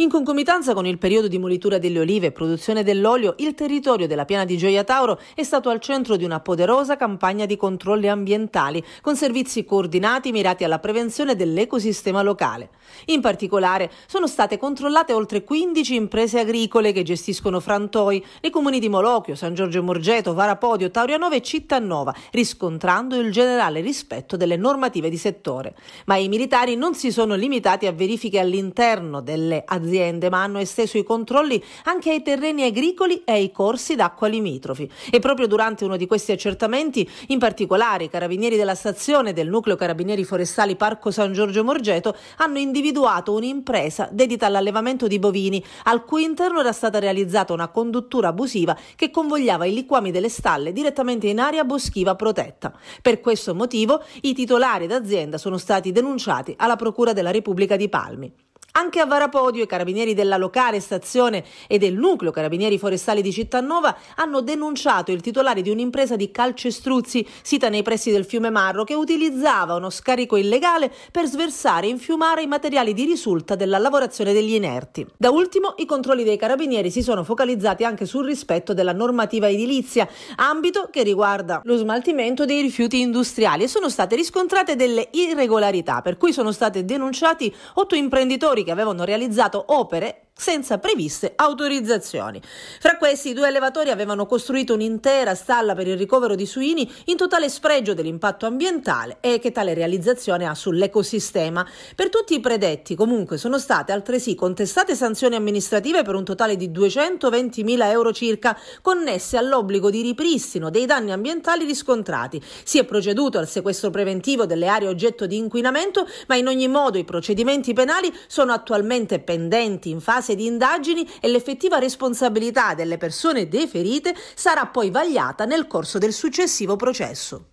In concomitanza con il periodo di molitura delle olive e produzione dell'olio, il territorio della piana di Gioia Tauro è stato al centro di una poderosa campagna di controlli ambientali, con servizi coordinati mirati alla prevenzione dell'ecosistema locale. In particolare, sono state controllate oltre 15 imprese agricole che gestiscono frantoi, nei comuni di Molochio, San Giorgio Morgeto, Varapodio, Taurianova e Cittanova, riscontrando il generale rispetto delle normative di settore. Ma i militari non si sono limitati a verifiche all'interno delle aziende aziende, ma hanno esteso i controlli anche ai terreni agricoli e ai corsi d'acqua limitrofi. E proprio durante uno di questi accertamenti, in particolare i carabinieri della stazione del nucleo carabinieri forestali Parco San Giorgio Morgeto hanno individuato un'impresa dedita all'allevamento di bovini, al cui interno era stata realizzata una conduttura abusiva che convogliava i liquami delle stalle direttamente in area boschiva protetta. Per questo motivo i titolari d'azienda sono stati denunciati alla Procura della Repubblica di Palmi. Anche a Varapodio i carabinieri della locale stazione e del nucleo carabinieri forestali di Cittanova hanno denunciato il titolare di un'impresa di calcestruzzi sita nei pressi del fiume Marro che utilizzava uno scarico illegale per sversare e infiumare i materiali di risulta della lavorazione degli inerti. Da ultimo i controlli dei carabinieri si sono focalizzati anche sul rispetto della normativa edilizia, ambito che riguarda lo smaltimento dei rifiuti industriali e sono state riscontrate delle irregolarità per cui sono stati denunciati otto imprenditori pittori che avevano realizzato opere senza previste autorizzazioni. Fra questi, i due allevatori avevano costruito un'intera stalla per il ricovero di suini in totale spregio dell'impatto ambientale e che tale realizzazione ha sull'ecosistema. Per tutti i predetti, comunque, sono state altresì contestate sanzioni amministrative per un totale di 220.000 euro circa, connesse all'obbligo di ripristino dei danni ambientali riscontrati. Si è proceduto al sequestro preventivo delle aree oggetto di inquinamento, ma in ogni modo i procedimenti penali sono attualmente pendenti in fase fase di indagini e l'effettiva responsabilità delle persone deferite sarà poi vagliata nel corso del successivo processo.